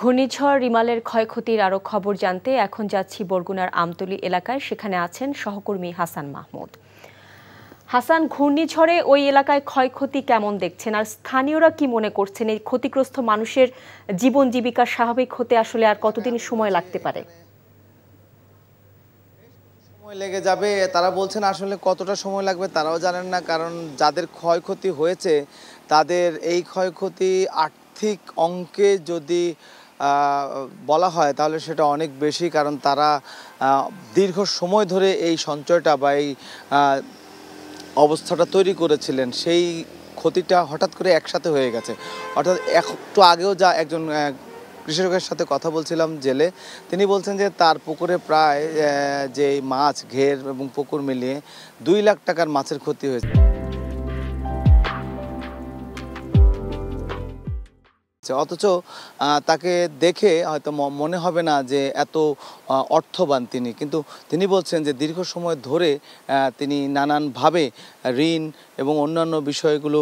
ঘূর্ণিঝড় রিমালের ক্ষয়ক্ষতির আরও খবর জানতে এখন যাচ্ছি বরগুনার আমতলি এলাকায় সেখানে আছেন সহকর্মী হাসান মাহমুদ হাসান ঘূর্ণিঝড়ে ওই এলাকায় ক্ষয়ক্ষতি কেমন দেখছেন আর স্থানীয়রা কি মনে করছেন এই ক্ষতিগ্রস্ত মানুষের জীবন জীবিকা স্বাভাবিক হতে আসলে আর কতদিন সময় লাগতে পারে সময় লেগে যাবে তারা বলছেন আসলে কতটা সময় লাগবে তারাও জানেন না কারণ যাদের ক্ষয়ক্ষতি হয়েছে তাদের এই ক্ষয়ক্ষতি আর্থিক অঙ্কে যদি বলা হয় তাহলে সেটা অনেক বেশি কারণ তারা দীর্ঘ সময় ধরে এই সঞ্চয়টা বা এই অবস্থাটা তৈরি করেছিলেন সেই ক্ষতিটা হঠাৎ করে একসাথে হয়ে গেছে অর্থাৎ একটু আগেও যা একজন কৃষকের সাথে কথা বলছিলাম জেলে তিনি বলছেন যে তার পুকুরে প্রায় যে মাছ ঘের এবং পুকুর মিলিয়ে দুই লাখ টাকার মাছের ক্ষতি হয়েছে অথচ তাকে দেখে হয়তো মনে হবে না যে এত অর্থবান তিনি কিন্তু তিনি বলছেন যে দীর্ঘ সময় ধরে তিনি নানানভাবে ঋণ এবং অন্যান্য বিষয়গুলো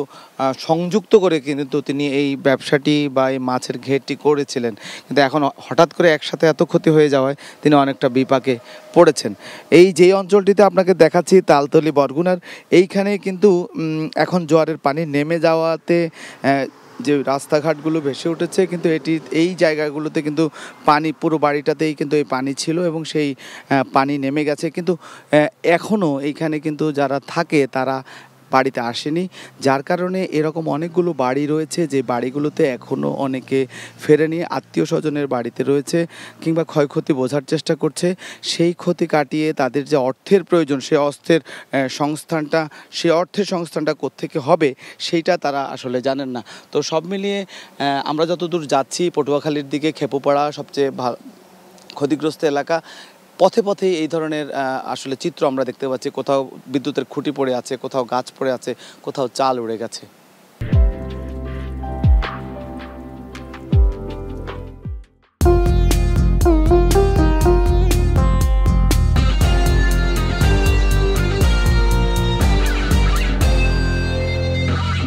সংযুক্ত করে কিন্তু তিনি এই ব্যবসাটি বা এই মাছের ঘেরটি করেছিলেন কিন্তু এখন হঠাৎ করে একসাথে এত ক্ষতি হয়ে যাওয়ায় তিনি অনেকটা বিপাকে পড়েছেন এই যে অঞ্চলটিতে আপনাকে দেখাচ্ছি তালতলি বরগুনার এইখানে কিন্তু এখন জোয়ারের পানি নেমে যাওয়াতে যে রাস্তাঘাটগুলো ভেসে উঠেছে কিন্তু এটি এই জায়গাগুলোতে কিন্তু পানি পুরো বাড়িটাতেই কিন্তু এই পানি ছিল এবং সেই পানি নেমে গেছে কিন্তু এখনও এইখানে কিন্তু যারা থাকে তারা বাড়িতে আসেনি যার কারণে এরকম অনেকগুলো বাড়ি রয়েছে যে বাড়িগুলোতে এখনও অনেকে ফেরেনি আত্মীয় স্বজনের বাড়িতে রয়েছে কিংবা ক্ষয়ক্ষতি বোঝার চেষ্টা করছে সেই ক্ষতি কাটিয়ে তাদের যে অর্থের প্রয়োজন সে অর্থের সংস্থানটা সে অর্থের সংস্থানটা কোত্থেকে হবে সেইটা তারা আসলে জানেন না তো সব মিলিয়ে আমরা যতদূর যাচ্ছি পটুয়াখালীর দিকে খেপোপাড়া সবচেয়ে ক্ষতিগ্রস্ত এলাকা পথে পথে এই ধরনের আসলে চিত্র আমরা দেখতে পাচ্ছি কোথাও বিদ্যুতের খুঁটি পড়ে আছে কোথাও গাছ পড়ে আছে কোথাও চাল উড়ে গেছে